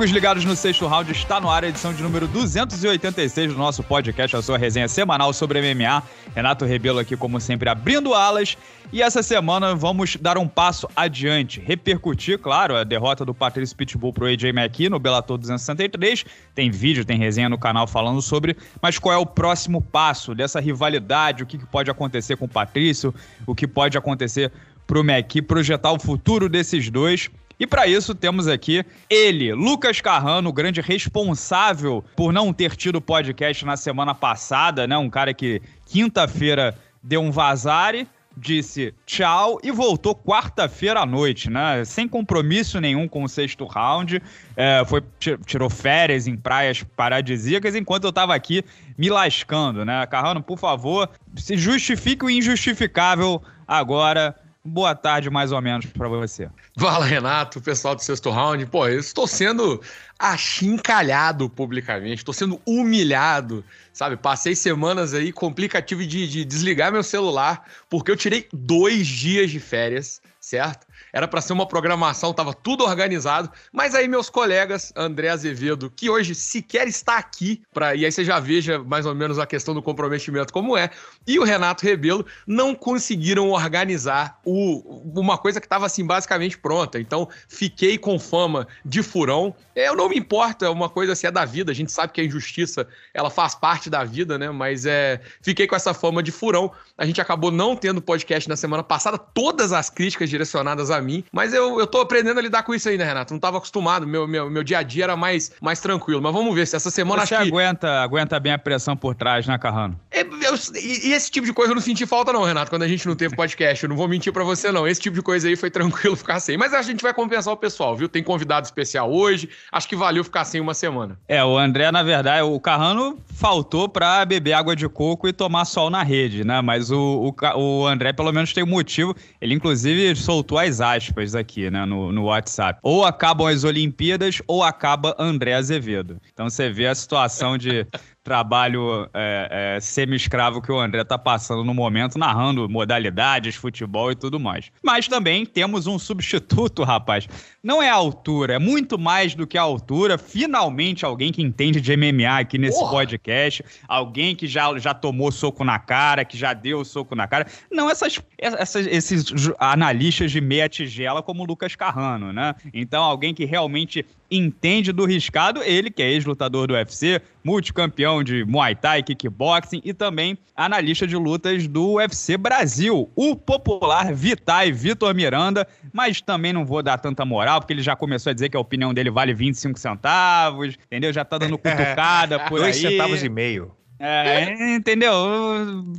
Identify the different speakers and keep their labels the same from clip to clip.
Speaker 1: Amigos ligados no sexto round, está no ar a edição de número 286 do nosso podcast, a sua resenha semanal sobre MMA. Renato Rebelo aqui, como sempre, abrindo alas. E essa semana vamos dar um passo adiante, repercutir, claro, a derrota do Patrício Pitbull pro AJ McKee no Bellator 263. Tem vídeo, tem resenha no canal falando sobre, mas qual é o próximo passo dessa rivalidade, o que pode acontecer com o Patrício, o que pode acontecer pro McKee, projetar o futuro desses dois. E para isso temos aqui ele, Lucas Carrano, o grande responsável por não ter tido podcast na semana passada, né? Um cara que quinta-feira deu um vazare disse tchau e voltou quarta-feira à noite, né? Sem compromisso nenhum com o sexto round. É, foi Tirou férias em praias paradisíacas enquanto eu tava aqui me lascando, né? Carrano, por favor, se justifique o injustificável agora boa tarde, mais ou menos, para você.
Speaker 2: Fala, Renato, pessoal do sexto round. Pô, eu estou sendo achincalhado publicamente, estou sendo humilhado, sabe? Passei semanas aí complicativo de, de desligar meu celular, porque eu tirei dois dias de férias, certo? Era para ser uma programação, tava tudo organizado. Mas aí meus colegas, André Azevedo, que hoje sequer está aqui, pra, e aí você já veja mais ou menos a questão do comprometimento como é, e o Renato Rebelo não conseguiram organizar o, uma coisa que tava assim basicamente pronta. Então fiquei com fama de furão. É, eu não me importo, é uma coisa assim, é da vida. A gente sabe que a injustiça ela faz parte da vida, né? Mas é, fiquei com essa fama de furão. A gente acabou não tendo podcast na semana passada. Todas as críticas direcionadas a mim. Mas eu, eu tô aprendendo a lidar com isso aí, né, Renato? Não estava acostumado, meu, meu, meu dia a dia era mais, mais tranquilo. Mas vamos ver se essa semana Você acho
Speaker 1: aguenta, que... aguenta bem a pressão por trás, né, Carrano?
Speaker 2: É, eu, e esse tipo de coisa eu não senti falta, não, Renato, quando a gente não teve podcast. Eu não vou mentir para você, não. Esse tipo de coisa aí foi tranquilo ficar sem. Mas a gente vai compensar o pessoal, viu? Tem convidado especial hoje. Acho que valeu ficar sem uma semana. É, o
Speaker 1: André, na verdade, o Carrano faltou para beber água de coco e tomar sol na rede, né? Mas o, o, o André, pelo menos, tem um motivo. Ele, inclusive, soltou as aspas aqui, né, no, no WhatsApp. Ou acabam as Olimpíadas ou acaba André Azevedo. Então você vê a situação de trabalho é, é, semi-escravo que o André está passando no momento, narrando modalidades, futebol e tudo mais. Mas também temos um substituto, rapaz. Não é a altura, é muito mais do que a altura. Finalmente, alguém que entende de MMA aqui nesse Porra. podcast, alguém que já, já tomou soco na cara, que já deu soco na cara. Não essas, essas esses analistas de meia tigela como o Lucas Carrano, né? Então, alguém que realmente entende do riscado, ele que é ex-lutador do UFC, multicampeão de Muay Thai, kickboxing e também analista de lutas do UFC Brasil, o popular Vitai Vitor Miranda, mas também não vou dar tanta moral, porque ele já começou a dizer que a opinião dele vale 25 centavos, entendeu? Já tá dando cutucada por Dois aí. Dois centavos e meio.
Speaker 3: É, entendeu?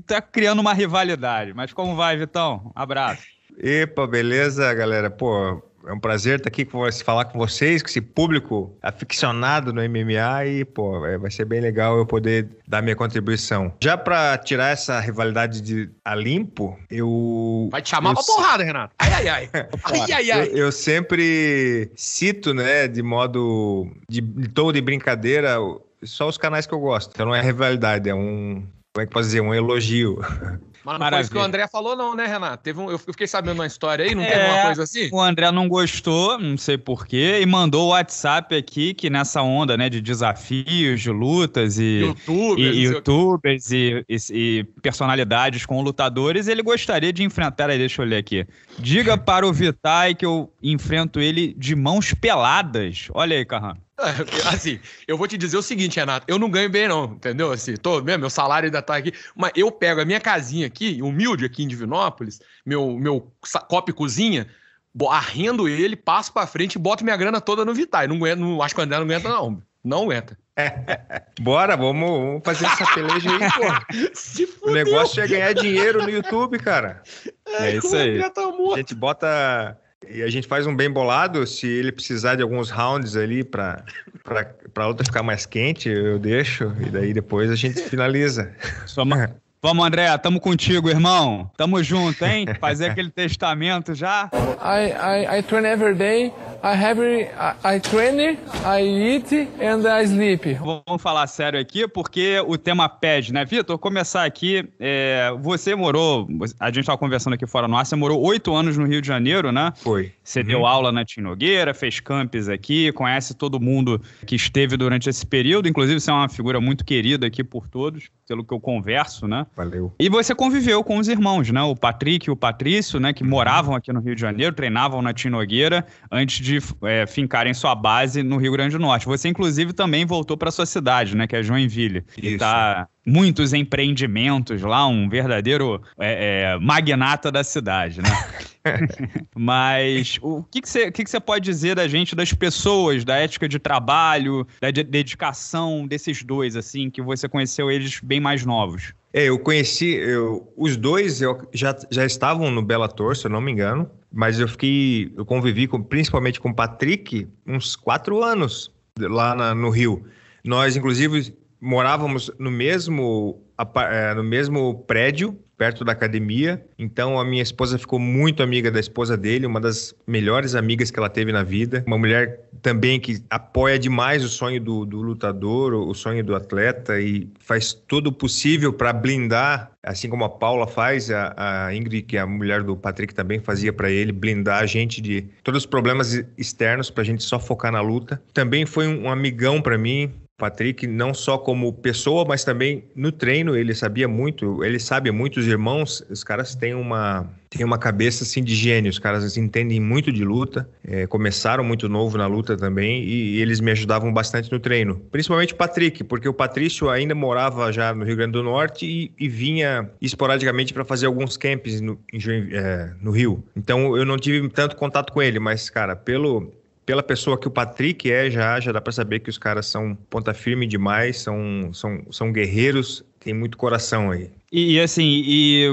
Speaker 1: Tá criando uma rivalidade. Mas como vai, Vitão? Abraço.
Speaker 3: Epa, beleza, galera? Pô, é um prazer estar aqui com você, falar com vocês, com esse público aficionado no MMA e, pô, é, vai ser bem legal eu poder dar minha contribuição. Já para tirar essa rivalidade de a limpo, eu...
Speaker 2: Vai te chamar eu, pra porrada, Renato. Ai, ai, ai. ai, ai, ai. Eu,
Speaker 3: eu, sempre cito, né, de modo... de, de tom de brincadeira só os canais que eu gosto. Então não é rivalidade, é um como é que pode dizer, um elogio.
Speaker 2: Mas não foi isso que o André falou, não, né, Renato? Teve um, eu fiquei sabendo uma história aí, não é, uma coisa assim?
Speaker 3: O André
Speaker 1: não gostou, não sei porquê, e mandou o WhatsApp aqui, que nessa onda né, de desafios, de lutas e youtubers, e, YouTubers e, e, e, personalidades com lutadores, ele gostaria de enfrentar. Aí, deixa eu ler aqui. Diga para o Vitai que eu enfrento ele de mãos peladas. Olha aí, Carrano.
Speaker 2: É, assim, eu vou te dizer o seguinte, Renato, eu não ganho bem não, entendeu? Assim, tô, né, meu salário ainda tá aqui, mas eu pego a minha casinha aqui, humilde aqui em Divinópolis, meu, meu copo e cozinha, arrendo ele, passo para frente e boto minha grana toda no Vitae. Não não, acho que o André não aguenta não, não aguenta.
Speaker 3: Bora, vamos, vamos fazer essa peleja aí, pô. O negócio é ganhar dinheiro no YouTube, cara. É, é isso aí. Tá a gente bota e a gente faz um bem bolado, se ele precisar de alguns rounds ali para a luta ficar mais quente, eu deixo, e daí depois a gente finaliza. Vamos, André, tamo contigo, irmão. Tamo junto, hein? Fazer
Speaker 1: aquele testamento já.
Speaker 2: I, I, I train every day. I have I, I train, I eat and I sleep.
Speaker 1: Vamos falar sério aqui, porque o tema pede, né, Vitor? Começar aqui. É, você morou, a gente estava conversando aqui fora no ar, você morou oito anos no Rio de Janeiro, né? Foi. Você uhum. deu aula na Tinogueira, fez campes aqui, conhece todo mundo que esteve durante esse período. Inclusive, você é uma figura muito querida aqui por todos, pelo que eu converso, né? Valeu. E você conviveu com os irmãos, né? O Patrick e o Patrício, né? Que moravam aqui no Rio de Janeiro, treinavam na Tinogueira antes de de é, fincarem sua base no Rio Grande do Norte. Você, inclusive, também voltou para sua cidade, né? Que é Joinville. Isso. E tá muitos empreendimentos lá, um verdadeiro é, é, magnata da cidade, né? Mas o que você que que que pode dizer da gente, das pessoas, da ética de trabalho, da de dedicação
Speaker 3: desses dois, assim, que você conheceu eles bem mais novos? É, eu conheci eu, os dois, eu, já, já estavam no Bela Tor, se eu não me engano. Mas eu fiquei, eu convivi com, principalmente com o Patrick uns quatro anos lá na, no Rio. Nós, inclusive, morávamos no mesmo, eh, no mesmo prédio perto da academia. Então a minha esposa ficou muito amiga da esposa dele, uma das melhores amigas que ela teve na vida. Uma mulher também que apoia demais o sonho do, do lutador, o sonho do atleta e faz todo o possível para blindar, assim como a Paula faz, a, a Ingrid, que é a mulher do Patrick também fazia para ele, blindar a gente de todos os problemas externos para a gente só focar na luta. Também foi um amigão para mim, Patrick, não só como pessoa, mas também no treino, ele sabia muito, ele sabe muito, os irmãos, os caras têm uma, têm uma cabeça assim de gênio, os caras assim, entendem muito de luta, é, começaram muito novo na luta também e, e, eles me ajudavam bastante no treino. Principalmente o Patrick, porque o Patrício ainda morava já no Rio Grande do Norte e, e vinha esporadicamente para fazer alguns camps no, em, é, no Rio. Então eu não tive tanto contato com ele, mas cara, pelo pela pessoa que o Patrick é, já, já dá para saber que os caras são ponta firme demais, são, são, são guerreiros, tem muito coração aí.
Speaker 1: E, assim, e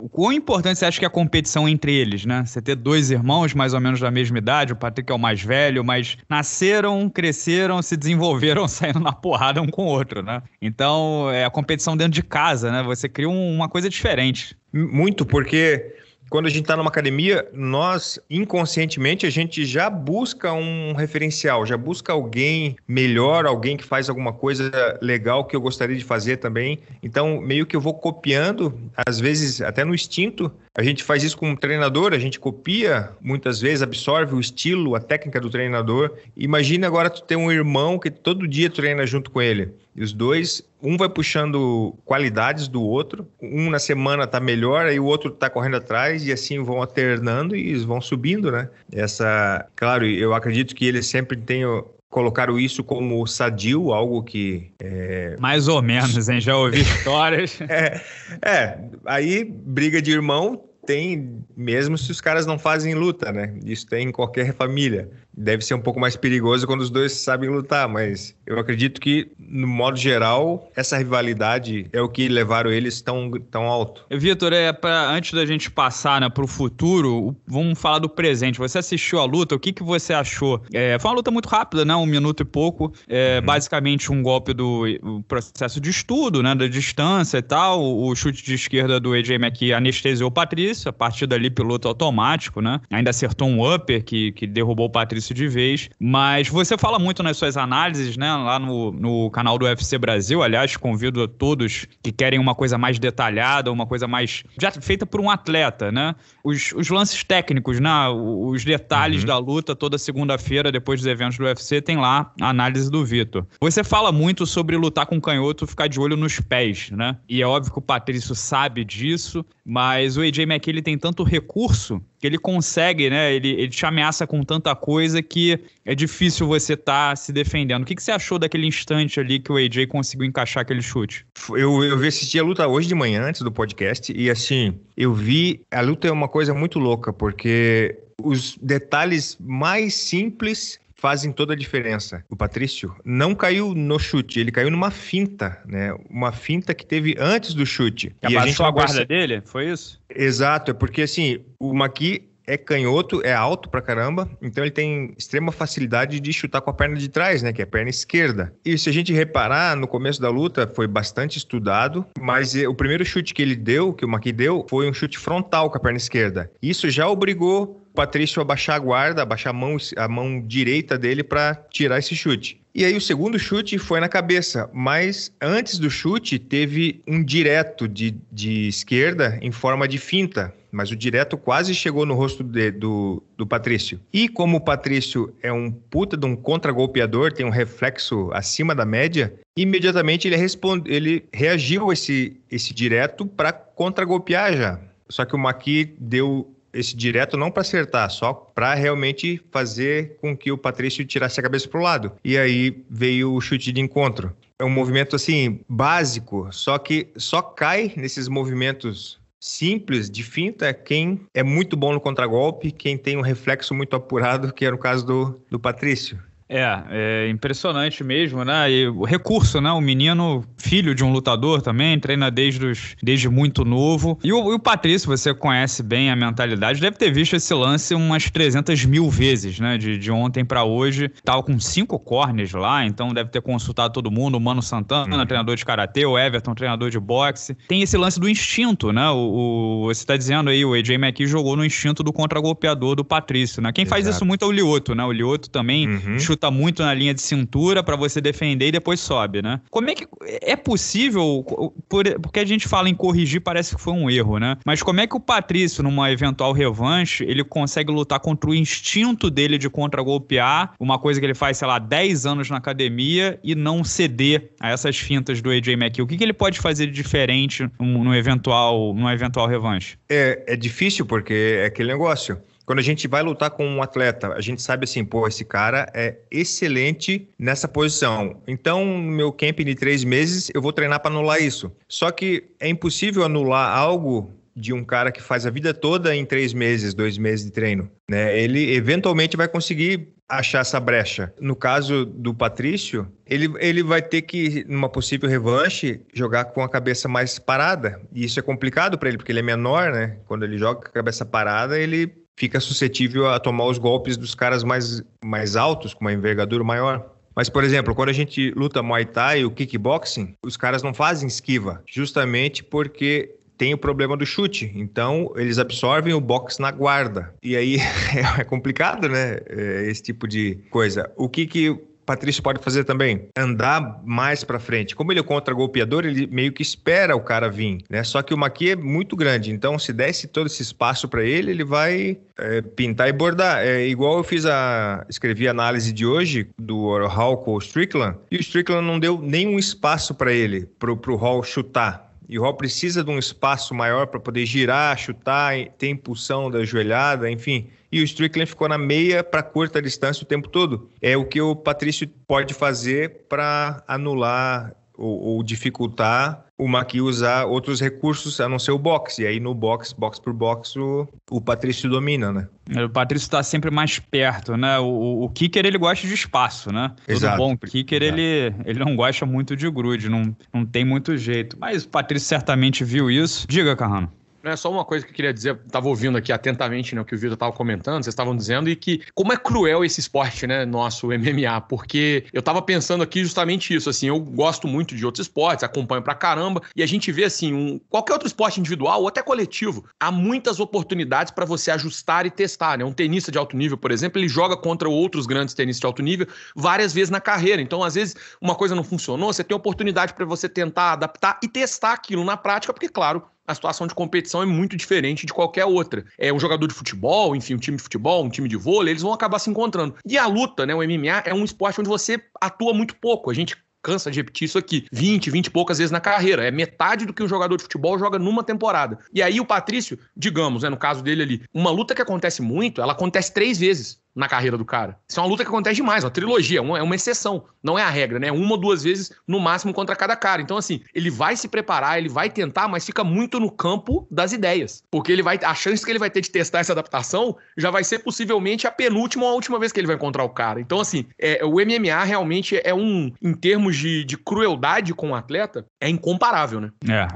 Speaker 1: o quão importante você acha que é a competição entre eles, né? Você ter dois irmãos mais ou menos da mesma idade, o Patrick é o mais velho, mas nasceram, cresceram, se desenvolveram saindo na porrada um com o outro, né? Então, é a competição dentro de casa, né? Você cria um, uma coisa diferente.
Speaker 3: Muito, porque quando a gente está numa academia, nós inconscientemente a gente já busca um referencial, já busca alguém melhor, alguém que faz alguma coisa legal que eu gostaria de fazer também. Então, meio que eu vou copiando, às vezes até no instinto, a gente faz isso com um treinador, a gente copia, muitas vezes absorve o estilo, a técnica do treinador. Imagina agora tu ter um irmão que todo dia treina junto com ele. E os dois, um vai puxando qualidades do outro, um na semana tá melhor, aí o outro tá correndo atrás e assim vão alternando e vão subindo, né? Essa, claro, eu acredito que ele sempre tem colocaram isso como sadio, algo que. É... Mais ou menos, hein? Já ouvi é. histórias. é, é, aí briga de irmão tem, mesmo se os caras não fazem luta, né? Isso tem em qualquer família deve ser um pouco mais perigoso quando os dois sabem lutar, mas eu acredito que, no modo geral, essa rivalidade é o que levaram eles tão, tão alto. Eh, Vitor,
Speaker 1: é antes da gente passar né, para o futuro, vamos falar do presente. Você assistiu a luta, o que, que você achou? É, foi uma luta muito rápida, né? um minuto e pouco. É, uhum. Basicamente, um golpe do processo de estudo, né? da distância e tal. O chute de esquerda do AJ McKee anestesiou o Patrício, a partir dali, piloto automático. né? Ainda acertou um upper que, que derrubou o Patrício isso de vez. Mas você fala muito nas suas análises, né? Lá no, no canal do UFC Brasil. Aliás, convido a todos que querem uma coisa mais detalhada, uma coisa mais. já feita por um atleta, né? Os, os lances técnicos, né? Os detalhes uhum. da luta toda segunda-feira, depois dos eventos do UFC, tem lá a análise do Vitor. Você fala muito sobre lutar com canhoto, ficar de olho nos pés, né? E é óbvio que o Patrício sabe disso, mas o AJ McKinley tem tanto recurso que ele consegue, né? Ele, ele te ameaça com tanta coisa que é difícil você estar tá se defendendo. O que, que você achou daquele instante ali que o AJ conseguiu encaixar aquele chute?
Speaker 3: Eu, eu assisti a luta hoje de manhã, antes do podcast, e assim, eu vi. A luta é uma coisa muito louca, porque os detalhes mais simples fazem toda a diferença. O Patrício não caiu no chute, ele caiu numa finta, né? Uma finta que teve antes do chute. E, e abaixou a, gente a guarda perce... dele? Foi isso? Exato, é porque assim, o Maqui é canhoto, é alto pra caramba, então ele tem extrema facilidade de chutar com a perna de trás, né, que é a perna esquerda. E se a gente reparar, no começo da luta foi bastante estudado, mas o primeiro chute que ele deu, que o Maki deu, foi um chute frontal com a perna esquerda. Isso já obrigou o Patrício a baixar a guarda, a baixar a mão, a mão direita dele para tirar esse chute. E aí o segundo chute foi na cabeça, mas antes do chute teve um direto de, de esquerda em forma de finta, mas o direto quase chegou no rosto de, do, do Patrício. E como o Patrício é um puta de um contragolpeador, tem um reflexo acima da média, imediatamente ele, responde, ele reagiu a esse, esse direto para contragolpear já. Só que o Maqui deu esse direto não para acertar, só para realmente fazer com que o Patrício tirasse a cabeça para o lado. E aí veio o chute de encontro. É um movimento assim básico, só que só cai nesses movimentos simples, de finta é quem é muito bom no contragolpe, quem tem um reflexo muito apurado, que era é o caso do, do Patrício. É, é impressionante mesmo, né? E o recurso,
Speaker 1: né? O menino, filho de um lutador também, treina desde, os, desde muito novo. E o, e o Patrício, você conhece bem a mentalidade, deve ter visto esse lance umas 300 mil vezes, né? De, de ontem para hoje. Tava tá com cinco cornes lá, então deve ter consultado todo mundo. O Mano Santana, uhum. treinador de karatê, o Everton, treinador de boxe. Tem esse lance do instinto, né? O, o você tá dizendo aí, o AJ McKee jogou no instinto do contra-golpeador do Patrício, né? Quem Exato. faz isso muito é o Lioto, né? O Lioto também uhum. chuta luta tá muito na linha de cintura para você defender e depois sobe, né? Como é que é possível, por, porque a gente fala em corrigir, parece que foi um erro, né? Mas como é que o Patrício, numa eventual revanche, ele consegue lutar contra o instinto dele de contragolpear, uma coisa que ele faz, sei lá, 10 anos na academia e não ceder a essas fintas do AJ McKill? O que, que ele pode fazer de diferente num, num eventual, numa eventual
Speaker 3: revanche? É, é difícil porque é aquele negócio quando a gente vai lutar com um atleta, a gente sabe assim, pô, esse cara é excelente nessa posição. Então, no meu camp de três meses, eu vou treinar para anular isso. Só que é impossível anular algo de um cara que faz a vida toda em três meses, dois meses de treino. Né? Ele eventualmente vai conseguir achar essa brecha. No caso do Patrício, ele, ele vai ter que, numa possível revanche, jogar com a cabeça mais parada. E isso é complicado para ele, porque ele é menor, né? Quando ele joga com a cabeça parada, ele fica suscetível a tomar os golpes dos caras mais, mais altos, com uma envergadura maior. Mas, por exemplo, quando a gente luta Muay Thai ou kickboxing, os caras não fazem esquiva, justamente porque tem o problema do chute. Então, eles absorvem o box na guarda. E aí é complicado, né? É, esse tipo de coisa. O que, que Patrício pode fazer também, andar mais para frente. Como ele é contra-golpeador, ele meio que espera o cara vir, né? Só que o Maqui é muito grande, então se desse todo esse espaço para ele, ele vai é, pintar e bordar. É igual eu fiz a... escrevi a análise de hoje do Hall com o Strickland, e o Strickland não deu nenhum espaço para ele, pro, pro Hall chutar e o Hall precisa de um espaço maior para poder girar, chutar, ter impulsão da joelhada, enfim. E o Strickland ficou na meia para curta distância o tempo todo. É o que o Patrício pode fazer para anular ou, ou dificultar o Maqui usar outros recursos a não ser o boxe. E aí no boxe, box por box, o, o Patrício domina, né?
Speaker 1: É, o Patrício está sempre mais perto, né? O, o kicker ele gosta de espaço, né? Exato. Todo bom kicker ele, ele não gosta muito de grude, não, não tem muito jeito. Mas o Patrício certamente viu isso. Diga, Carrano
Speaker 2: é só uma coisa que eu queria dizer, estava ouvindo aqui atentamente né, o que o Vitor estava comentando, vocês estavam dizendo, e que como é cruel esse esporte, né, nosso MMA, porque eu estava pensando aqui justamente isso, assim, eu gosto muito de outros esportes, acompanho pra caramba, e a gente vê, assim, um, qualquer outro esporte individual ou até coletivo, há muitas oportunidades para você ajustar e testar, né, um tenista de alto nível, por exemplo, ele joga contra outros grandes tenistas de alto nível várias vezes na carreira, então às vezes uma coisa não funcionou, você tem oportunidade para você tentar adaptar e testar aquilo na prática, porque claro, a situação de competição é muito diferente de qualquer outra. É um jogador de futebol, enfim, um time de futebol, um time de vôlei, eles vão acabar se encontrando. E a luta, né, o MMA é um esporte onde você atua muito pouco. A gente cansa de repetir isso aqui, 20, 20 e poucas vezes na carreira. É metade do que um jogador de futebol joga numa temporada. E aí o Patrício, digamos, né, no caso dele ali, uma luta que acontece muito, ela acontece três vezes na carreira do cara. Isso é uma luta que acontece demais, uma trilogia, é uma exceção, não é a regra, né? Uma ou duas vezes no máximo contra cada cara. Então, assim, ele vai se preparar, ele vai tentar, mas fica muito no campo das ideias. Porque ele vai. A chance que ele vai ter de testar essa adaptação já vai ser possivelmente a penúltima ou a última vez que ele vai encontrar o cara. Então, assim, é, o MMA realmente é um, em termos de, de crueldade com o atleta, é incomparável, né?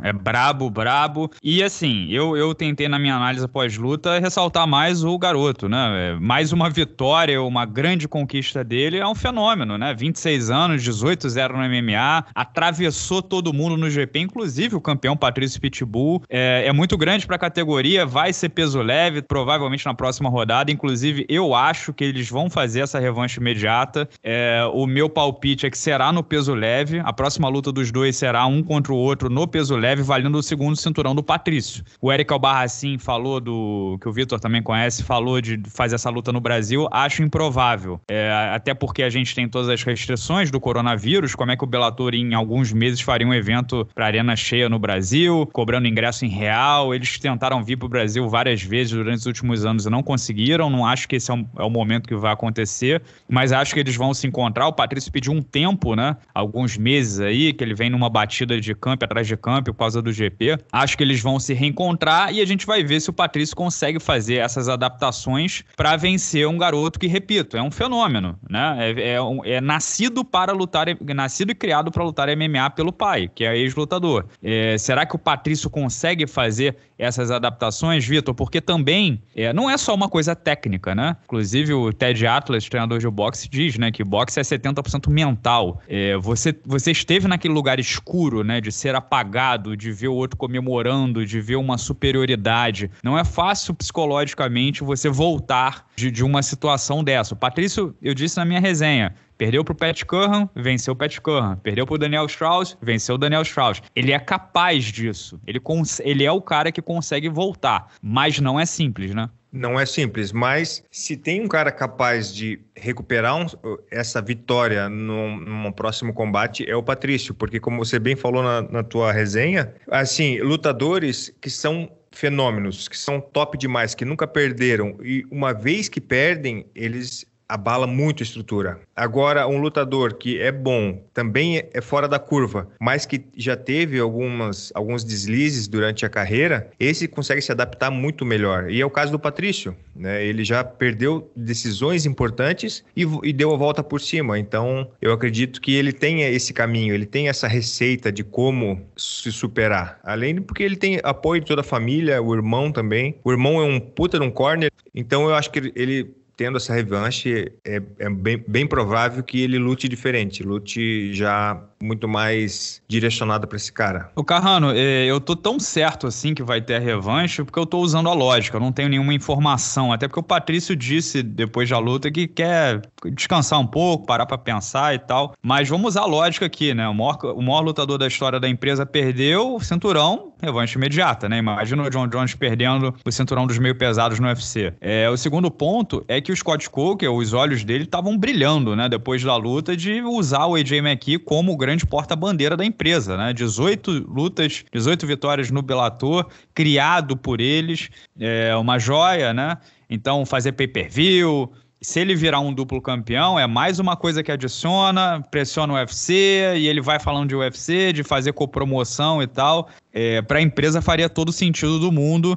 Speaker 1: É, é brabo, brabo. E assim, eu, eu tentei na minha análise pós-luta ressaltar mais o garoto, né? É, mais uma vitória vitória, uma grande conquista dele, é um fenômeno, né? 26 anos, 18-0 no MMA, atravessou todo mundo no GP, inclusive o campeão Patrício Pitbull. É, é muito grande para a categoria, vai ser peso leve, provavelmente na próxima rodada. Inclusive, eu acho que eles vão fazer essa revanche imediata. É, o meu palpite é que será no peso leve. A próxima luta dos dois será um contra o outro no peso leve, valendo o segundo cinturão do Patrício. O Eric Albarracin falou do. que o Vitor também conhece, falou de fazer essa luta no Brasil Brasil, acho improvável. É, até porque a gente tem todas as restrições do coronavírus, como é que o Bellator em alguns meses faria um evento para arena cheia no Brasil, cobrando ingresso em real. Eles tentaram vir para o Brasil várias vezes durante os últimos anos e não conseguiram. Não acho que esse é, um, é o momento que vai acontecer, mas acho que eles vão se encontrar. O Patrício pediu um tempo, né? Alguns meses aí, que ele vem numa batida de campo atrás de campo por causa do GP. Acho que eles vão se reencontrar e a gente vai ver se o Patrício consegue fazer essas adaptações para vencer um garoto que, repito, é um fenômeno, né? É, é, é nascido para lutar, nascido e criado para lutar MMA pelo pai, que é ex-lutador. É, será que o Patrício consegue fazer essas adaptações, Vitor, porque também é, não é só uma coisa técnica, né? Inclusive o Ted Atlas, treinador de boxe, diz né, que boxe é 70% mental. É, você, você esteve naquele lugar escuro, né? De ser apagado, de ver o outro comemorando, de ver uma superioridade. Não é fácil psicologicamente você voltar de, de uma situação dessa. O Patrício, eu disse na minha resenha, Perdeu para o Pat Curran, venceu o Pat Curran. Perdeu para o Daniel Strauss, venceu o Daniel Strauss. Ele é capaz disso. Ele, ele é o cara que consegue
Speaker 3: voltar. Mas não é simples, né? Não é simples, mas se tem um cara capaz de recuperar um, essa vitória num, num, próximo combate é o Patrício, porque como você bem falou na, na tua resenha, assim, lutadores que são fenômenos, que são top demais, que nunca perderam e uma vez que perdem, eles abala muito a estrutura. Agora, um lutador que é bom, também é fora da curva, mas que já teve algumas, alguns deslizes durante a carreira, esse consegue se adaptar muito melhor. E é o caso do Patrício, né? Ele já perdeu decisões importantes e, e deu a volta por cima. Então, eu acredito que ele tenha esse caminho, ele tem essa receita de como se superar. Além de porque ele tem apoio de toda a família, o irmão também. O irmão é um puta de um corner, então eu acho que ele tendo essa revanche, é, é bem, bem, provável que ele lute diferente, lute já muito mais direcionado para esse cara.
Speaker 1: O Carrano, é, eu tô tão certo assim que vai ter a revanche porque eu tô usando a lógica, eu não tenho nenhuma informação, até porque o Patrício disse depois da luta que quer descansar um pouco, parar para pensar e tal, mas vamos usar a lógica aqui, né? O maior, o maior lutador da história da empresa perdeu o cinturão, revanche imediata, né? Imagina o John Jones perdendo o cinturão dos meio pesados no UFC. É, o segundo ponto é que o Scott Coker, os olhos dele estavam brilhando, né? Depois da luta de usar o AJ McKee como o grande porta-bandeira da empresa, né? 18 lutas, 18 vitórias no Bellator, criado por eles, é uma joia, né? Então fazer pay-per-view, se ele virar um duplo campeão, é mais uma coisa que adiciona, pressiona o UFC e ele vai falando de UFC, de fazer copromoção e tal. É, para a empresa faria todo sentido do mundo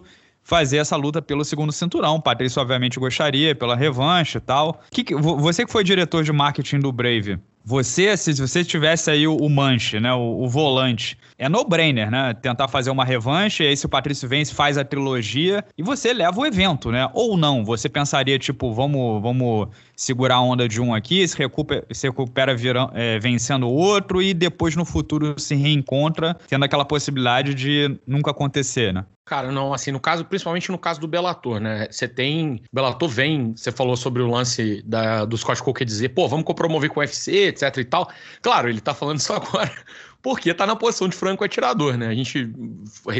Speaker 1: fazer essa luta pelo segundo cinturão. Patrício, obviamente, gostaria, pela revanche e tal. Que, você que foi diretor de marketing do Brave, você, se você tivesse aí o, o manche, né, o, o volante, é no-brainer, né? Tentar fazer uma revanche, e aí se o Patrício vence, faz a trilogia e você leva o evento, né? Ou não, você pensaria, tipo, vamos, vamos segurar a onda de um aqui, se recupera, se recupera virão, é, vencendo o outro e depois no futuro se reencontra,
Speaker 2: tendo aquela possibilidade de nunca acontecer, né? Cara, não, assim, no caso, principalmente no caso do Belator, né? Você tem. Belator vem, você falou sobre o lance da, do Scott Coker dizer, pô, vamos compromover com o UFC, etc e tal. Claro, ele tá falando isso agora porque tá na posição de franco atirador, né? A gente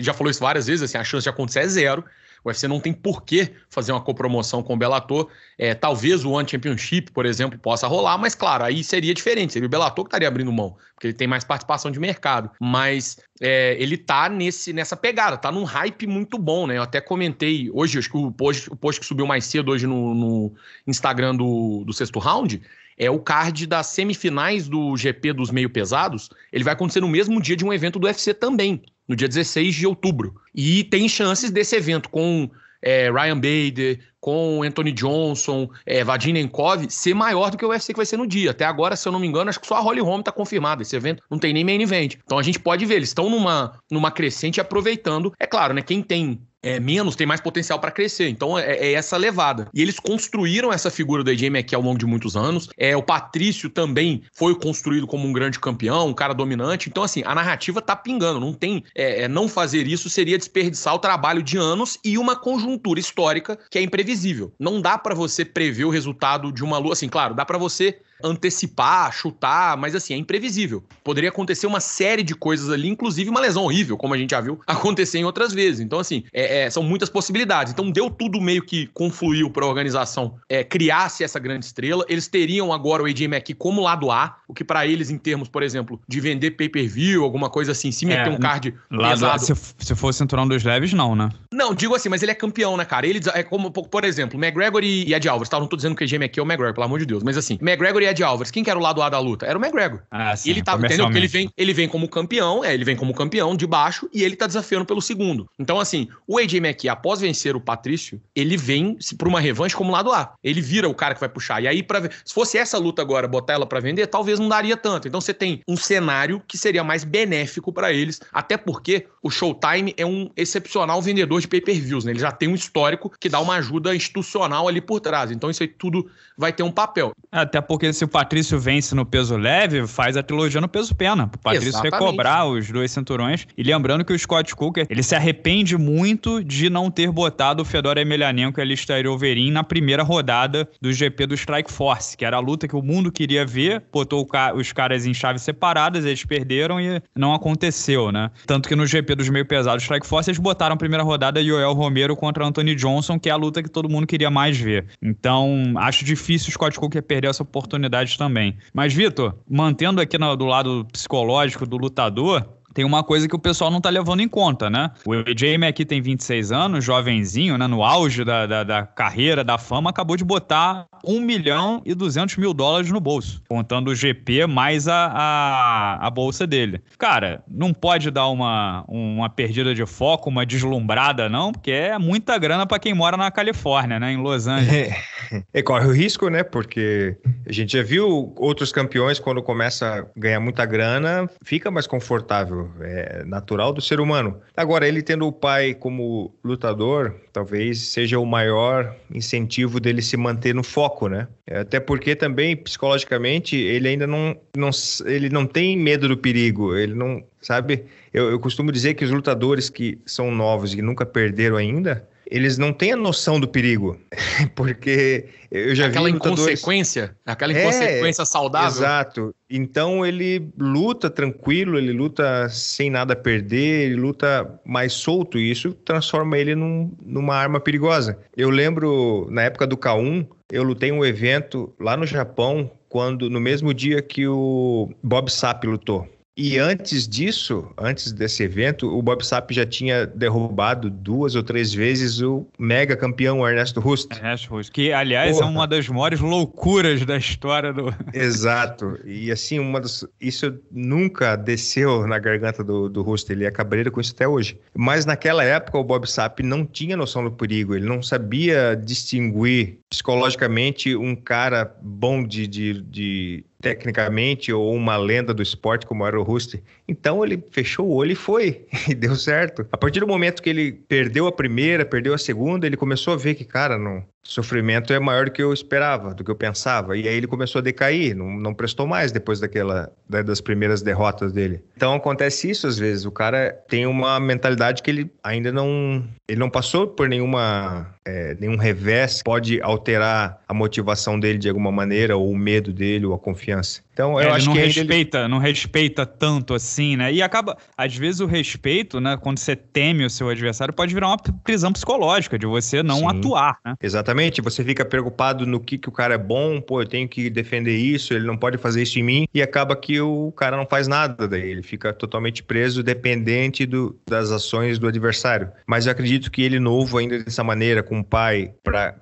Speaker 2: já falou isso várias vezes, assim, a chance de acontecer é zero. O UFC não tem por que fazer uma copromoção com o Bellator. É, talvez o One Championship, por exemplo, possa rolar, mas claro, aí seria diferente. Seria o Bellator que estaria abrindo mão, porque ele tem mais participação de mercado. Mas é, ele tá nesse, nessa pegada, tá num hype muito bom, né? Eu até comentei hoje, acho que o post, o post que subiu mais cedo hoje no, no Instagram do, do sexto round é o card das semifinais do GP dos meio pesados, ele vai acontecer no mesmo dia de um evento do UFC também no dia 16 de outubro. E tem chances desse evento com é, Ryan Bader, com Anthony Johnson, é, Vadim Nenkov, ser maior do que o UFC que vai ser no dia. Até agora, se eu não me engano, acho que só a Holly Holm está confirmada. Esse evento não tem nem main event. Então a gente pode ver, eles estão numa, numa crescente aproveitando. É claro, né? Quem tem é, menos, tem mais potencial para crescer. Então é, é, essa levada. E eles construíram essa figura do AJ aqui ao longo de muitos anos. É, o Patrício também foi construído como um grande campeão, um cara dominante. Então, assim, a narrativa tá pingando. Não tem. É, é não fazer isso seria desperdiçar o trabalho de anos e uma conjuntura histórica que é imprevisível previsível. Não dá para você prever o resultado de uma lua. Assim, claro, dá para você antecipar, chutar, mas assim, é imprevisível. Poderia acontecer uma série de coisas ali, inclusive uma lesão horrível, como a gente já viu acontecer em outras vezes. Então, assim, é, é, são muitas possibilidades. Então, deu tudo meio que confluiu para a organização é, criasse essa grande estrela. Eles teriam agora o AJ McKee como lado A, o que para eles, em termos, por exemplo, de vender pay-per-view, alguma coisa assim, se é, meter um card lado pesado... A, se,
Speaker 1: se for cinturão dos leves, não, né?
Speaker 2: Não, digo assim, mas ele é campeão, né, cara? Ele é como, por exemplo, McGregor e Ed Alvarez, tá? Não tô dizendo que o AJ McKee é o McGregor, pelo amor de Deus, mas assim, McGregor e Ed Alvarez, quem que era o lado A da luta? Era o McGregor. Ah, sim, ele tava, tá- entendeu? ele vem, ele vem como campeão, é, ele vem como campeão de baixo e ele tá desafiando pelo segundo. Então, assim, o AJ McKee, após vencer o Patrício, ele vem pra uma revanche como lado A. Ele vira o cara que vai puxar. E aí, pra, se fosse essa luta agora, botar ela para vender, talvez não daria tanto. Então, você tem um cenário que seria mais benéfico para eles, até porque o Showtime é um excepcional vendedor de pay-per-views, né? Ele já tem um histórico que dá uma ajuda institucional ali por trás. Então, isso aí tudo vai ter um papel.
Speaker 1: Até porque se o Patrício vence no peso leve, faz a trilogia no peso pena. O Patrício Exatamente. recobrar os dois cinturões. E lembrando que o Scott Cooker ele se arrepende muito de não ter botado o Fedor Emelianenko e Alistair Overeem na primeira rodada do GP do Strike Force, que era a luta que o mundo queria ver, botou ca os caras em chaves separadas, eles perderam e não aconteceu, né? Tanto que no GP dos meio pesados Strike Force, eles botaram a primeira rodada Joel Romero contra Anthony Johnson, que é a luta que todo mundo queria mais ver. Então, acho difícil o Scott Cooker perder essa oportunidade oportunidades também. Mas, Vitor, mantendo aqui no, do lado psicológico do lutador, tem uma coisa que o pessoal não tá levando em conta, né? O AJ aqui tem 26 anos, jovenzinho, né? No auge da, da, da, carreira, da fama, acabou de botar 1 milhão e 200 mil dólares no bolso, contando o GP mais a, a, a bolsa dele. Cara, não pode dar uma, uma perdida de foco, uma deslumbrada, não, porque é muita grana para quem mora na Califórnia, né? Em Los Angeles.
Speaker 3: É, e corre o risco, né? Porque a gente já viu outros campeões, quando começa a ganhar muita grana, fica mais confortável é natural do ser humano. Agora, ele tendo o pai como lutador, talvez seja o maior incentivo dele se manter no foco, né? É, até porque também, psicologicamente, ele ainda não, não, ele não tem medo do perigo, ele não, sabe? Eu, eu costumo dizer que os lutadores que são novos e nunca perderam ainda, eles não têm a noção do perigo, porque eu já aquela vi lutadores...
Speaker 2: inconsequência, aquela é, inconsequência é, saudável. Exato.
Speaker 3: Então ele luta tranquilo, ele luta sem nada a perder, ele luta mais solto e isso transforma ele num, numa arma perigosa. Eu lembro na época do K1, eu lutei um evento lá no Japão quando no mesmo dia que o Bob Sapp lutou. E antes disso, antes desse evento, o Bob Sapp já tinha derrubado duas ou três vezes o mega campeão Ernesto Rust. Ernesto Rust, que aliás é Porra. é uma das maiores loucuras da história do. Exato. E assim, uma das... isso nunca desceu na garganta do, do Rust. Ele é cabreiro com isso até hoje. Mas naquela época o Bob Sapp não tinha noção do perigo. Ele não sabia distinguir psicologicamente um cara bom de, de, de tecnicamente ou uma lenda do esporte como era o Rusty. Então ele fechou o olho e foi, e deu certo. A partir do momento que ele perdeu a primeira, perdeu a segunda, ele começou a ver que, cara, não, sofrimento é maior do que eu esperava, do que eu pensava. E aí ele começou a decair, não, não prestou mais depois daquela né, das primeiras derrotas dele. Então acontece isso às vezes, o cara tem uma mentalidade que ele ainda não ele não passou por nenhuma é, nenhum revés, pode alterar a motivação dele de alguma maneira ou o medo dele ou a confiança confiança. Então, eu é, acho não que respeita,
Speaker 1: ele... não respeita tanto assim, né? E acaba, às vezes o respeito, né, quando você teme o seu adversário, pode virar uma prisão
Speaker 3: psicológica de você não Sim. atuar, né? Exatamente, você fica preocupado no que que o cara é bom, pô, eu tenho que defender isso, ele não pode fazer isso em mim e acaba que o cara não faz nada daí, ele fica totalmente preso, dependente do, das ações do adversário. Mas eu acredito que ele novo ainda dessa maneira com o pai para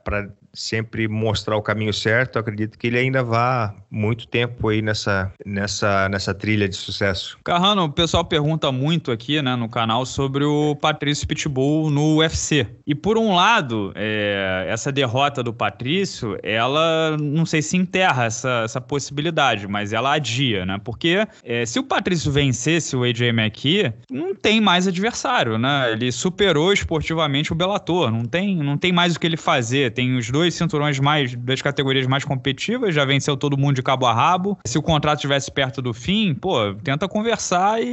Speaker 3: sempre mostrar o caminho certo, acredito que ele ainda vá muito tempo aí nessa, nessa, nessa trilha de sucesso.
Speaker 1: Carrano, o pessoal pergunta muito aqui né, no canal sobre o Patrício Pitbull no UFC. E por um lado, é, essa derrota do Patrício, ela não sei se enterra essa, essa possibilidade, mas ela adia, né? Porque é, se o Patrício vencesse o AJ McKee, não tem mais adversário, né? Ele superou esportivamente o Bellator, não tem, não tem mais o que ele fazer, tem os dois dois cinturões mais das categorias mais competitivas, já venceu todo mundo de cabo a rabo. Se o contrato estivesse perto do fim, pô, tenta conversar e,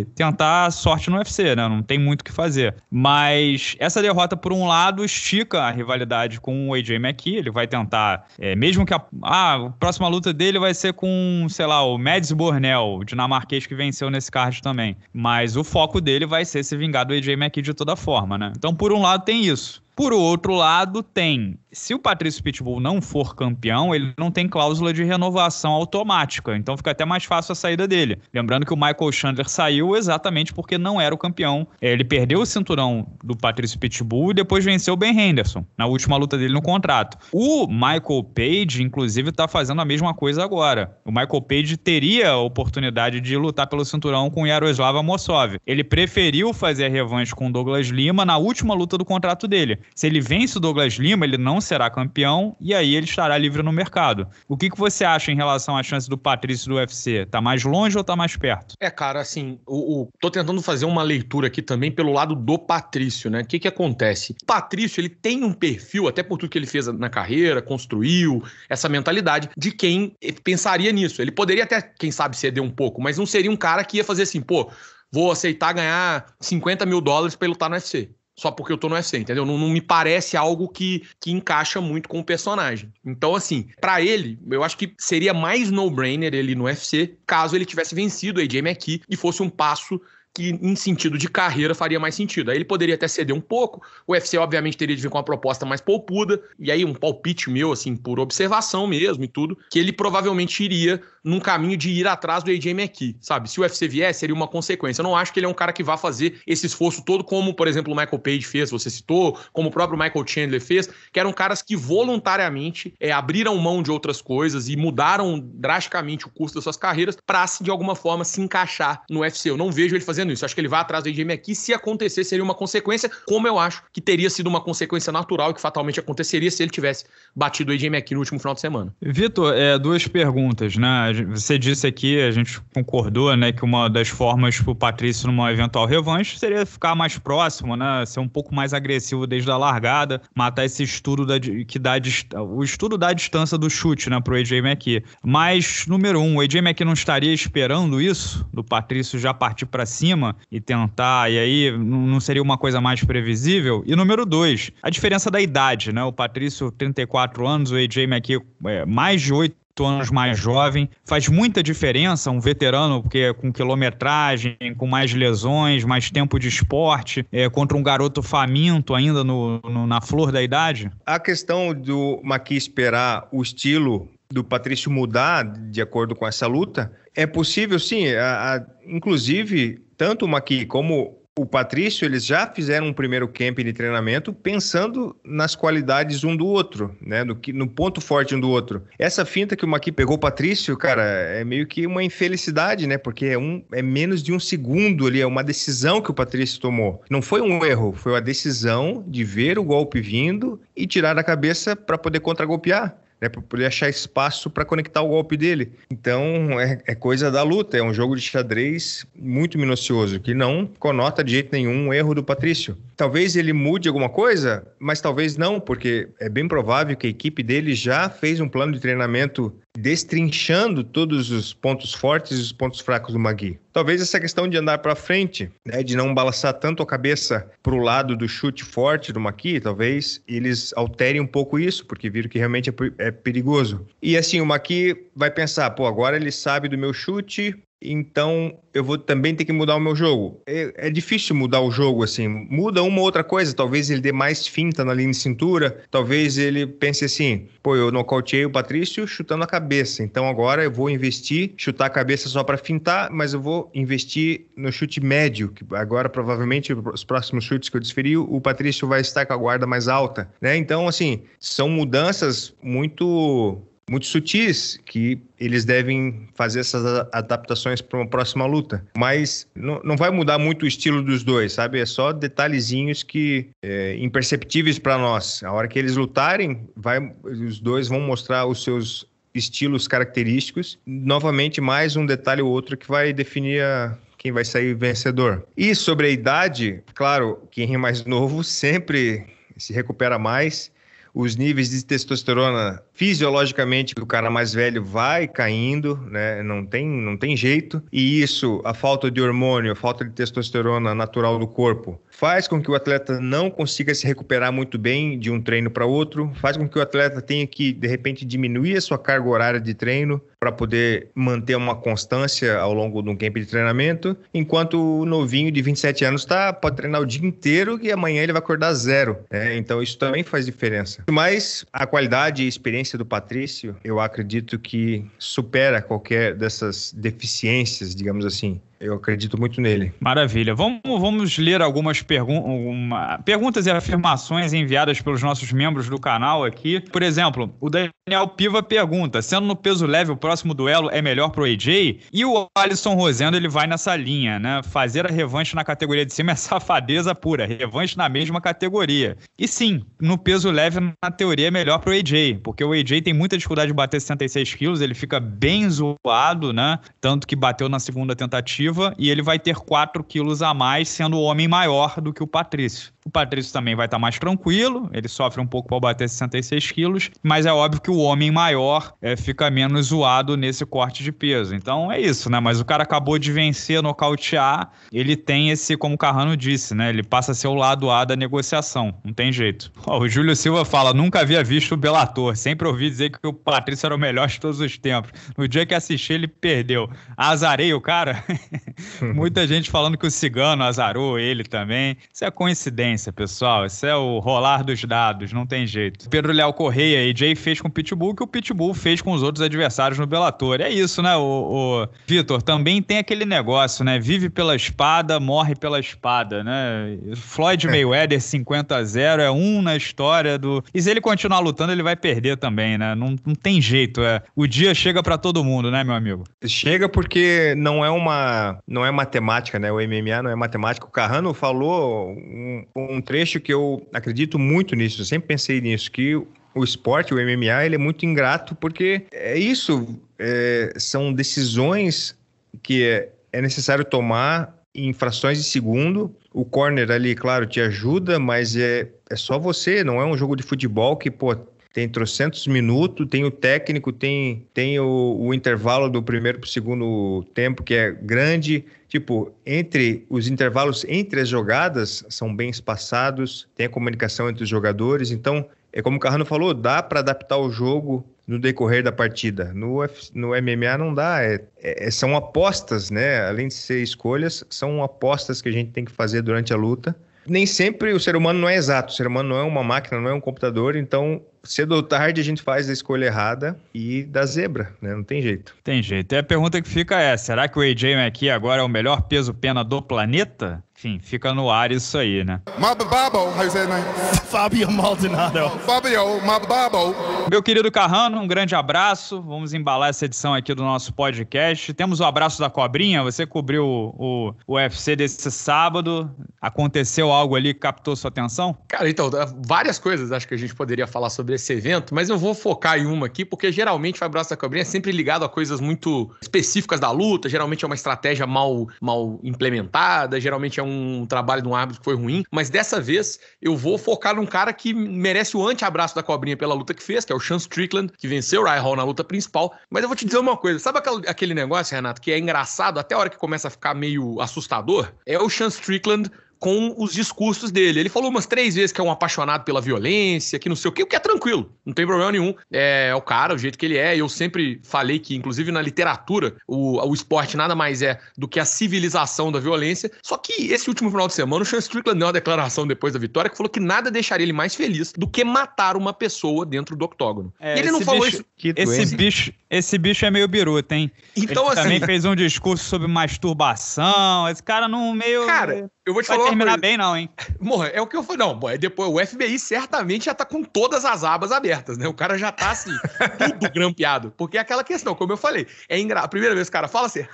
Speaker 1: e tentar sorte no UFC, né? Não tem muito o que fazer. Mas essa derrota, por um lado, estica a rivalidade com o AJ McKee. Ele vai tentar, é, mesmo que a, ah, a próxima luta dele vai ser com, sei lá, o Mads Bornell, o dinamarquês que venceu nesse card também. Mas o foco dele vai ser se vingar do AJ McKee de toda forma, né? Então, por um lado, tem isso. Por outro lado, tem, se o Patrício Pitbull não for campeão, ele não tem cláusula de renovação automática, então fica até mais fácil a saída dele. Lembrando que o Michael Chandler saiu exatamente porque não era o campeão. Ele perdeu o cinturão do Patrício Pitbull e depois venceu o Ben Henderson na última luta dele no contrato. O Michael Page, inclusive, está fazendo a mesma coisa agora. O Michael Page teria a oportunidade de lutar pelo cinturão com Yaroslav Amosov. Ele preferiu fazer a revanche com Douglas Lima na última luta do contrato dele. Se ele vence o Douglas Lima, ele não será campeão e aí ele estará livre no mercado. O que, que você acha em relação à chance do Patrício do UFC? Tá mais longe ou tá mais perto?
Speaker 2: É, cara, assim, o, o, tô tentando fazer uma leitura aqui também pelo lado do Patrício, né? O que que acontece? O Patrício, ele tem um perfil, até por tudo que ele fez na carreira, construiu essa mentalidade de quem pensaria nisso. Ele poderia até, quem sabe, ceder um pouco, mas não seria um cara que ia fazer assim, pô, vou aceitar ganhar 50 mil dólares para lutar no UFC só porque eu tô no UFC, entendeu? Não, não, me parece algo que, que encaixa muito com o personagem. Então, assim, para ele, eu acho que seria mais no-brainer ele no UFC, caso ele tivesse vencido o AJ aqui e fosse um passo que em sentido de carreira faria mais sentido. Aí ele poderia até ceder um pouco, o UFC obviamente teria de vir com uma proposta mais poupuda, e aí um palpite meu, assim, por observação mesmo e tudo, que ele provavelmente iria num caminho de ir atrás do AJ McKee, sabe? Se o UFC vier, seria uma consequência. Eu não acho que ele é um cara que vá fazer esse esforço todo, como, por exemplo, o Michael Page fez, você citou, como o próprio Michael Chandler fez, que eram caras que voluntariamente é, abriram mão de outras coisas e mudaram drasticamente o curso das suas carreiras para, se de alguma forma, se encaixar no UFC. Eu não vejo ele fazendo isso. Eu acho que ele vai atrás do AJ McKee. Se acontecer, seria uma consequência, como eu acho que teria sido uma consequência natural e que fatalmente aconteceria se ele tivesse batido o AJ McKee no último final de semana.
Speaker 1: Vitor, é, duas perguntas, né? você disse aqui, a gente concordou, né, que uma das formas para o Patrício numa eventual revanche seria ficar mais próximo, né, ser um pouco mais agressivo desde a largada, matar esse estudo da, que dá o estudo da distância do chute, né, para o AJ McKee. Mas número um, o AJ McKee não estaria esperando isso do Patrício já partir para cima e tentar, e aí não seria uma coisa mais previsível. E número dois, a diferença da idade, né, o Patrício 34 anos, o AJ McKee é, mais de 8 anos mais jovem. Faz muita diferença um veterano, porque é com quilometragem, com mais lesões, mais tempo de esporte, é, contra um garoto faminto
Speaker 3: ainda no, no, na flor da idade? A questão do Maqui esperar o estilo do Patrício mudar de acordo com essa luta, é possível sim. A, a, inclusive, tanto o Maqui como o Patrício, eles já fizeram um primeiro camp de treinamento pensando nas qualidades um do outro, né? No, que, no ponto forte um do outro. Essa finta que o Maqui pegou o Patrício, cara, é meio que uma infelicidade, né? Porque é, um, é menos de um segundo ali, é uma decisão que o Patrício tomou. Não foi um erro, foi a decisão de ver o golpe vindo e tirar da cabeça para poder contragolpear né, para poder achar espaço para conectar o golpe dele. Então é, é, coisa da luta, é um jogo de xadrez muito minucioso, que não conota de jeito nenhum o erro do Patrício. Talvez ele mude alguma coisa, mas talvez não, porque é bem provável que a equipe dele já fez um plano de treinamento destrinchando todos os pontos fortes e os pontos fracos do Magui. Talvez essa questão de andar para frente, né, de não balançar tanto a cabeça para o lado do chute forte do Maqui, talvez eles alterem um pouco isso, porque viram que realmente é, é perigoso. E assim, o Maqui vai pensar, pô, agora ele sabe do meu chute, então eu vou também ter que mudar o meu jogo. É, é, difícil mudar o jogo assim. Muda uma outra coisa, talvez ele dê mais finta na linha de cintura, talvez ele pense assim: pô, eu nocauteei o Patrício chutando a cabeça, então agora eu vou investir, chutar a cabeça só para fintar, mas eu vou investir no chute médio, que agora provavelmente os próximos chutes que eu desferir o Patrício vai estar com a guarda mais alta, né? Então, assim, são mudanças muito muito sutis, que eles devem fazer essas adaptações para uma próxima luta. Mas não, não vai mudar muito o estilo dos dois, sabe? É só detalhezinhos que é, imperceptíveis para nós. A hora que eles lutarem, vai, os dois vão mostrar os seus estilos característicos. Novamente, mais um detalhe ou outro que vai definir a, quem vai sair vencedor. E sobre a idade, claro, quem é mais novo sempre se recupera mais. Os níveis de testosterona fisiologicamente o cara mais velho vai caindo, né? Não tem, não tem jeito. E isso, a falta de hormônio, a falta de testosterona natural do corpo, faz com que o atleta não consiga se recuperar muito bem de um treino para outro, faz com que o atleta tenha que de repente diminuir a sua carga horária de treino para poder manter uma constância ao longo de um camp de treinamento, enquanto o novinho de 27 anos tá pode treinar o dia inteiro e amanhã ele vai acordar zero. Né? Então isso também faz diferença. Mas a qualidade e experiência experiência do Patrício, eu acredito que supera qualquer dessas deficiências, digamos assim. Eu acredito muito nele.
Speaker 1: Maravilha. Vamos, vamos ler algumas pergun uma, perguntas e afirmações enviadas pelos nossos membros do canal aqui. Por exemplo, o Daniel Piva pergunta: sendo no peso leve, o próximo duelo é melhor pro AJ? E o Alisson Rosendo ele vai nessa linha, né? Fazer a revanche na categoria de cima é safadeza pura, revanche na mesma categoria. E sim, no peso leve, na teoria, é melhor pro AJ, porque o AJ tem muita dificuldade de bater 66 quilos, ele fica bem zoado, né? Tanto que bateu na segunda tentativa e ele vai ter 4 quilos a mais, sendo o homem maior do que o Patrício. O Patrício também vai estar tá mais tranquilo, ele sofre um pouco para bater 66 quilos, mas é óbvio que o homem maior é, fica menos zoado nesse corte de peso. Então é isso, né? Mas o cara acabou de vencer, nocautear, ele tem esse, como o Carrano disse, né? Ele passa a ser o lado A da negociação, não tem jeito. Ó, o Júlio Silva fala: nunca havia visto o Belator, sempre ouvi dizer que o Patrício era o melhor de todos os tempos. No dia que assisti, ele perdeu. Azarei o cara? Muita gente falando que o cigano azarou ele também. Isso é coincidência, pessoal. Isso é o rolar dos dados, não tem jeito. Pedro Léo Correia e Jay fez com o Pitbull que o Pitbull fez com os outros adversários no Bellator. É isso, né, o, o... Vitor? Também tem aquele negócio, né? Vive pela espada, morre pela espada, né? Floyd é. Mayweather 50 a 0 é um na história do. E se ele continuar lutando, ele vai perder também, né? Não, não tem jeito. É... O dia chega para todo mundo, né, meu amigo?
Speaker 3: Chega porque não é uma não é matemática, né? O MMA não é matemática. O Carrano falou um, um trecho que eu acredito muito nisso. Eu sempre pensei nisso que o esporte, o MMA, ele é muito ingrato porque é isso, é, são decisões que é, é necessário tomar em frações de segundo. O corner ali, claro, te ajuda, mas é, é só você, não é um jogo de futebol que, pô, tem trocentos minutos, tem o técnico, tem, tem o, o intervalo do primeiro para o segundo tempo, que é grande. Tipo, entre os intervalos entre as jogadas são bem espaçados, tem a comunicação entre os jogadores. Então, é como o Carrano falou, dá para adaptar o jogo no decorrer da partida. No, no MMA não dá, é, é, é, são apostas, né? Além de ser escolhas, são apostas que a gente tem que fazer durante a luta. Nem sempre o ser humano não é exato, o ser humano não é uma máquina, não é um computador, então cedo ou tarde a gente faz a escolha errada e dá zebra, né? Não tem jeito.
Speaker 1: Tem jeito. E então, a pergunta que fica é: será que o AJ aqui agora é o melhor peso-pena do planeta? Enfim, fica no ar isso aí, né?
Speaker 2: Mababo, how you say name? Fábio Maldonado. Fábio Mababo.
Speaker 1: Meu querido Carrano, um grande abraço. Vamos embalar essa edição aqui do nosso podcast. Temos o abraço da Cobrinha. Você cobriu o,
Speaker 2: o UFC desse sábado. Aconteceu algo ali que captou sua atenção? Cara, então, várias coisas acho que a gente poderia falar sobre sobre esse evento, mas eu vou focar em uma aqui, porque geralmente o Abraço da Cobrinha é sempre ligado a coisas muito específicas da luta, geralmente é uma estratégia mal, mal implementada, geralmente é um trabalho de um árbitro que foi ruim, mas dessa vez eu vou focar num cara que merece o anti-abraço da Cobrinha pela luta que fez, que é o Sean Strickland, que venceu o Ryan Hall na luta principal, mas eu vou te dizer uma coisa, sabe aquele negócio, Renato, que é engraçado até a hora que começa a ficar meio assustador? É o Sean Strickland com os discursos dele. Ele falou umas três vezes que é um apaixonado pela violência, que não sei o quê, o que é tranquilo, não tem problema nenhum. É, é, o cara, o jeito que ele é. Eu sempre falei que, inclusive na literatura, o, o esporte nada mais é do que a civilização da violência. Só que esse último final de semana, o Sean Strickland deu uma declaração depois da vitória que falou que nada deixaria ele mais feliz do que matar uma pessoa dentro do octógono. É, ele não falou bicho, isso. Que esse
Speaker 1: bicho, esse bicho é meio biruta, hein? Então, ele assim, também fez um discurso sobre masturbação.
Speaker 2: Esse cara não meio. Cara, eu vou te Vai falar. Não terminar bem, não, hein? Morra, é o que eu falei. Não, é depois o FBI certamente já tá com todas as abas abertas, né? O cara já tá assim, tudo grampeado. Porque é aquela questão, como eu falei, é engra... a primeira vez que o cara fala assim,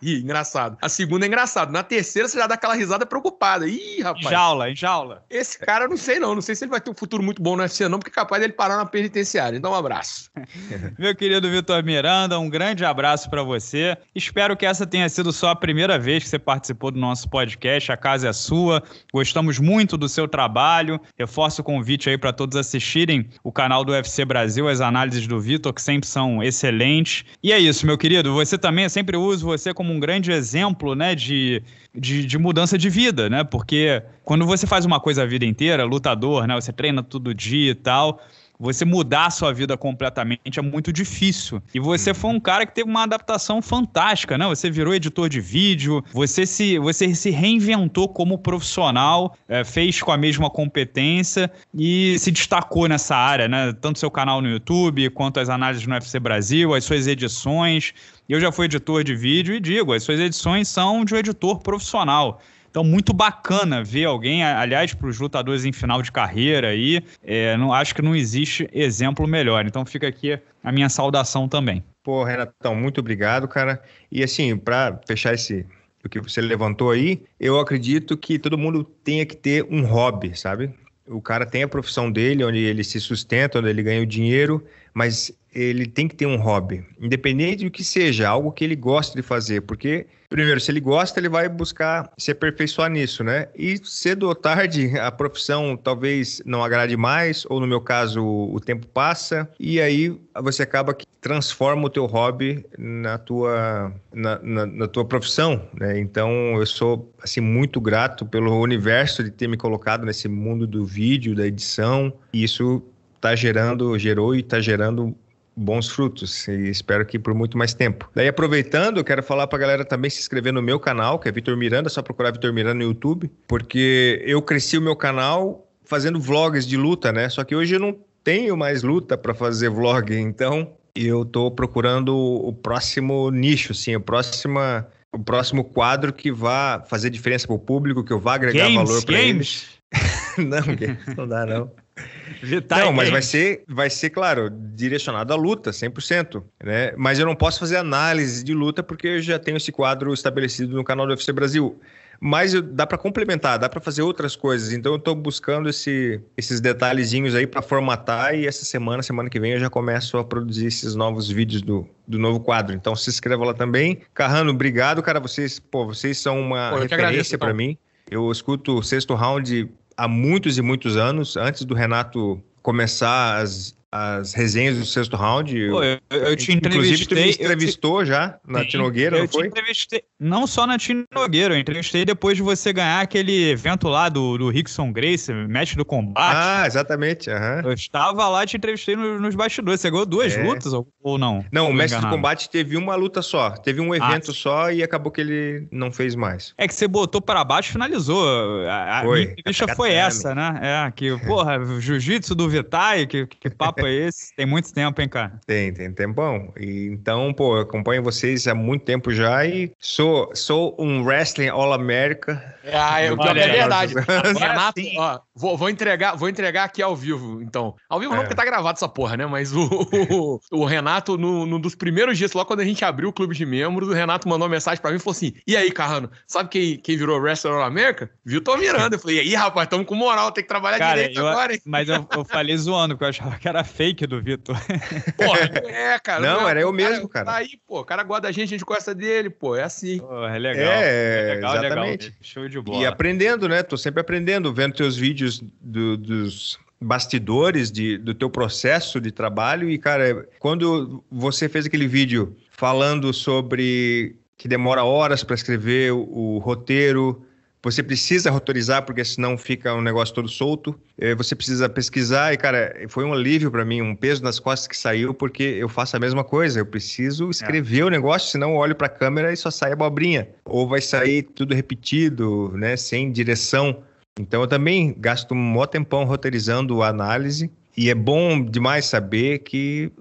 Speaker 2: Ih, engraçado. A segunda é engraçado. Na terceira você já dá aquela risada preocupada. Ih, rapaz. Jaula, jaula. Esse cara, eu não sei não. Não sei se ele vai ter um futuro muito bom no UFC, não, porque é capaz dele parar na penitenciária. Então, um abraço.
Speaker 1: Meu querido Vitor Miranda, um grande abraço para você. Espero que essa tenha sido só a primeira vez que você participou do nosso podcast podcast A Casa é Sua. Gostamos muito do seu trabalho. Reforço o convite aí para todos assistirem o canal do UFC Brasil, as análises do Vitor, que sempre são excelentes. E é isso, meu querido. Você também, eu sempre uso você como um grande exemplo né, de, de, de mudança de vida, né? Porque quando você faz uma coisa a vida inteira, lutador, né? Você treina todo dia e tal você mudar a sua vida completamente é muito difícil. E você foi um cara que teve uma adaptação fantástica, né? Você virou editor de vídeo, você se, você se reinventou como profissional, é, fez com a mesma competência e se destacou nessa área, né? Tanto seu canal no YouTube, quanto as análises no UFC Brasil, as suas edições. Eu já fui editor de vídeo e digo, as suas edições são de um editor profissional. Então, muito bacana ver alguém, aliás, para os lutadores em final de carreira aí, é, não, acho que não existe exemplo melhor. Então, fica aqui a minha
Speaker 3: saudação também. Pô, Renatão, muito obrigado, cara. E assim, para fechar esse o que você levantou aí, eu acredito que todo mundo tenha que ter um hobby, sabe? O cara tem a profissão dele, onde ele se sustenta, onde ele ganha o dinheiro, mas ele tem que ter um hobby, independente do que seja, algo que ele goste de fazer, porque Primeiro, se ele gosta, ele vai buscar se aperfeiçoar nisso, né? E cedo ou tarde, a profissão talvez não agrade mais, ou no meu caso, o tempo passa, e aí você acaba que transforma o teu hobby na tua, na, na, na tua profissão, né? Então, eu sou, assim, muito grato pelo universo de ter me colocado nesse mundo do vídeo, da edição, e isso tá gerando, gerou e tá gerando bons frutos e espero que por muito mais tempo. Daí, aproveitando, eu quero falar para a galera também se inscrever no meu canal, que é Vitor Miranda, é só procurar Vitor Miranda no YouTube, porque eu cresci o meu canal fazendo vlogs de luta, né? Só que hoje eu não tenho mais luta para fazer vlog, então eu estou procurando o próximo nicho, assim, o próxima o próximo quadro que vá fazer diferença para o público, que eu vá agregar games, valor para eles. não, não dá não não, mas vai ser, vai ser, claro, direcionado à luta, 100%. Né? Mas eu não posso fazer análise de luta porque eu já tenho esse quadro estabelecido no canal do UFC Brasil. Mas eu, dá para complementar, dá para fazer outras coisas. Então eu estou buscando esse, esses detalhezinhos aí para formatar e essa semana, semana que vem, eu já começo a produzir esses novos vídeos do, do novo quadro. Então se inscreva lá também. Carrano, obrigado, cara. Vocês, pô, vocês são uma pô, referência para mim. Eu escuto o sexto round há muitos e muitos anos, antes do Renato começar as as resenhas do sexto round. Pô, eu, eu te Inclusive, tu me entrevistou te... já na Tinogueira, não foi? Entrevistei,
Speaker 1: não só na Tinogueira, eu entrevistei depois de você ganhar aquele evento lá do, do Rickson Grace, match do combate.
Speaker 3: Ah, exatamente. Uhum. Eu estava lá e te entrevistei no, nos bastidores. Você ganhou duas é. lutas ou, ou, não?
Speaker 1: Não, o mestre do combate
Speaker 3: teve uma luta só, teve um ah, evento ah, só e acabou que ele não fez mais.
Speaker 1: É que você botou para baixo e finalizou. A, a foi. entrevista foi essa, né? É, que, porra, jiu-jitsu do Vitai, que, que papo tempo é esse? Tem muito tempo, hein, cara?
Speaker 3: Tem, tem tempão. E, então, pô, acompanho vocês há muito tempo já e sou, sou um wrestling all-America.
Speaker 2: Ah, eu, é verdade. Renato, ó, vou, vou, entregar, vou entregar aqui ao vivo, então. Ao vivo é. não, porque tá gravado essa porra, né? Mas o, o, o Renato, no, dos primeiros dias, logo quando a gente abriu o clube de membros, o Renato mandou uma mensagem pra mim e falou assim: E aí, Carrano, sabe quem, quem virou wrestling all-America? Vitor Miranda. Eu falei, e aí, rapaz, tamo com moral, tem que trabalhar cara, direito eu, agora, hein? Mas eu,
Speaker 1: eu falei zoando, porque eu achava que era fake do Vitor. Porra,
Speaker 2: é, cara. Não, era eu
Speaker 3: mesmo, cara. Tá
Speaker 2: aí, pô. O cara guarda a gente, a gente gosta dele, pô. É assim. Porra, é legal. É, é legal, é exatamente. Legal. Né? Show de bola. E
Speaker 3: aprendendo, né? Tô sempre aprendendo, vendo teus vídeos do, dos bastidores de, do teu processo de trabalho. E, cara, quando você fez aquele vídeo falando sobre que demora horas para escrever o, o roteiro, você precisa roteirizar, porque senão fica um negócio todo solto. É, você precisa pesquisar. E, cara, foi um alívio para mim, um peso nas costas que saiu, porque eu faço a mesma coisa. Eu preciso escrever é. o negócio, senão eu olho para a câmera e só sai abobrinha. Ou vai sair tudo repetido, né? Sem direção. Então, eu também gasto um mó tempão roteirizando a análise. E é bom demais saber que,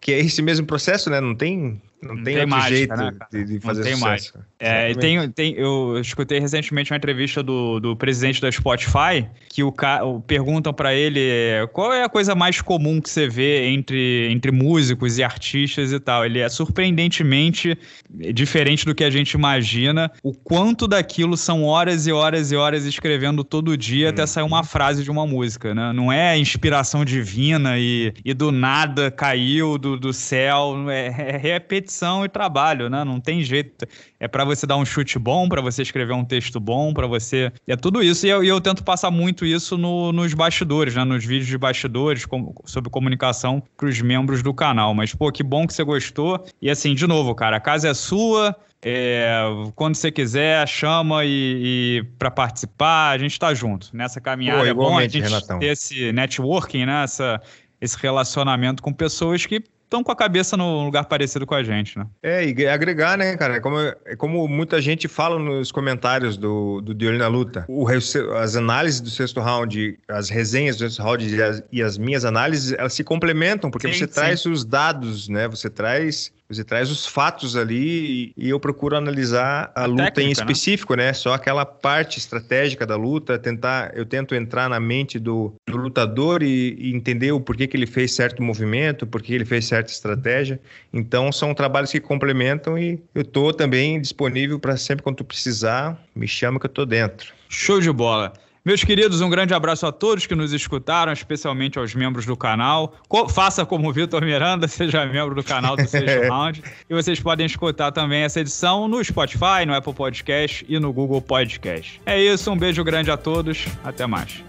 Speaker 3: que é esse mesmo processo, né? Não tem, não, não tem, tem, outro mágica, jeito né, de, de, fazer não tem sucesso. Mágica.
Speaker 1: É, tem, tem, eu escutei recentemente uma entrevista do, do presidente da Spotify que o ca... perguntam para ele eh, qual é a coisa mais comum que você vê entre, entre músicos e artistas e tal. Ele é surpreendentemente diferente do que a gente imagina. O quanto daquilo são horas e horas e horas escrevendo todo dia hum. até sair uma uhum. frase de uma música, né? Não é inspiração divina e, e do nada caiu do, do céu. É, é repetição e trabalho, né? Não tem jeito é para você dar um chute bom, para você escrever um texto bom, para você. É tudo isso. E eu, eu tento passar muito isso no, nos bastidores, né? Nos vídeos de bastidores com, sobre comunicação para os membros do canal. Mas, pô, que bom que você gostou. E assim, de novo, cara, a casa é sua. É, quando você quiser, chama e, e para participar, a gente está junto. Nessa caminhada Pô, é bom a gente ter esse networking, né? Essa, esse relacionamento com pessoas que estão com a cabeça num lugar parecido com a gente, né?
Speaker 3: É, e é agregar, né, cara? Como, é como muita gente fala nos comentários do, do De Olho na Luta, o, as análises do sexto round, as resenhas do sexto round e as, e as minhas análises, elas se complementam, porque sim, você sim. traz os dados, né? Você traz você traz os fatos ali e eu procuro analisar a, a luta técnica, em né? específico, né? né? Só aquela parte estratégica da luta, tentar, eu tento entrar na mente do, do lutador e, e, entender o porquê que ele fez certo movimento, porquê ele fez certa estratégia. Então são trabalhos que complementam e eu estou também disponível para sempre quando tu precisar, me chama que eu estou dentro. Show de bola.
Speaker 1: Meus queridos, um grande abraço a todos que nos escutaram, especialmente aos membros do canal. Co faça como o Vitor Miranda, seja membro do canal do Sexto é. Round. E vocês podem escutar também essa edição no Spotify, no Apple Podcast e no Google Podcast. É isso, um beijo grande a todos, até mais.